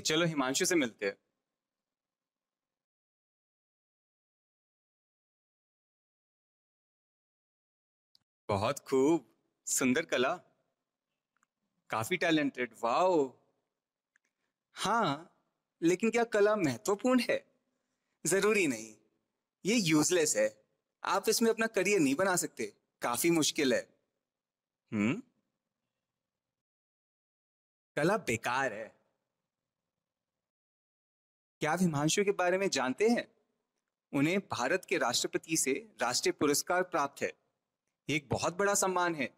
चलो हिमांशु से मिलते हैं बहुत खूब सुंदर कला काफी टैलेंटेड वाओ हाँ लेकिन क्या कला महत्वपूर्ण है जरूरी नहीं ये यूजलेस है आप इसमें अपना करियर नहीं बना सकते काफी मुश्किल है हम्म कला बेकार है क्या आप हिमांशु के बारे में जानते हैं उन्हें भारत के राष्ट्रपति से राष्ट्रीय पुरस्कार प्राप्त है ये एक बहुत बड़ा सम्मान है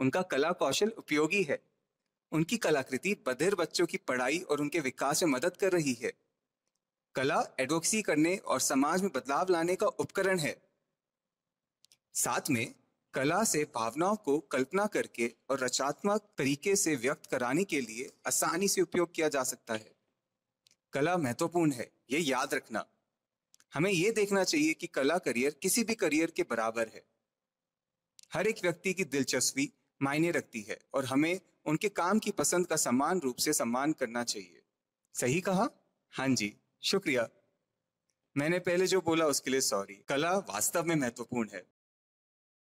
उनका कला कौशल उपयोगी है उनकी कलाकृति बधिर बच्चों की पढ़ाई और उनके विकास में मदद कर रही है कला एडवोक्सी करने और समाज में बदलाव लाने का उपकरण है साथ में कला से भावनाओं को कल्पना करके और रचनात्मक तरीके से व्यक्त कराने के लिए आसानी से उपयोग किया जा सकता है कला महत्वपूर्ण है ये याद रखना हमें ये देखना चाहिए कि कला करियर किसी भी करियर के बराबर है हर एक व्यक्ति की दिलचस्पी मायने रखती है और हमें उनके काम की पसंद का समान रूप से सम्मान करना चाहिए सही कहा हाँ जी शुक्रिया मैंने पहले जो बोला उसके लिए सॉरी कला वास्तव में महत्वपूर्ण है